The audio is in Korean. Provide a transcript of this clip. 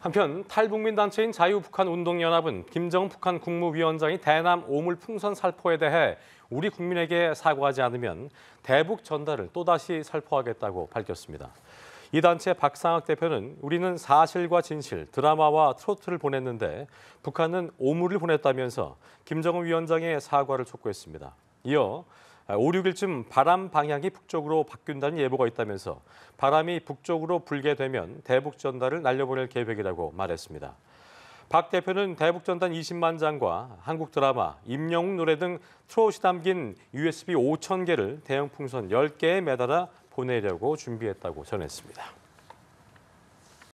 한편 탈북민 단체인 자유북한운동연합은 김정 은 북한 국무위원장이 대남 오물 풍선 살포에 대해 우리 국민에게 사과하지 않으면 대북 전달을 또다시 살포하겠다고 밝혔습니다. 이 단체 박상학 대표는 우리는 사실과 진실, 드라마와 트로트를 보냈는데 북한은 오물을 보냈다면서 김정은 위원장의 사과를 촉구했습니다. 이어 5, 아, 6일쯤 바람 방향이 북쪽으로 바뀐다는 예보가 있다면서 바람이 북쪽으로 불게 되면 대북 전단을 날려보낼 계획이라고 말했습니다. 박 대표는 대북 전단 20만 장과 한국 드라마, 임영웅 노래 등 트롯이 담긴 USB 5천 개를 대형 풍선 10개에 매달아 보내려고 준비했다고 전했습니다.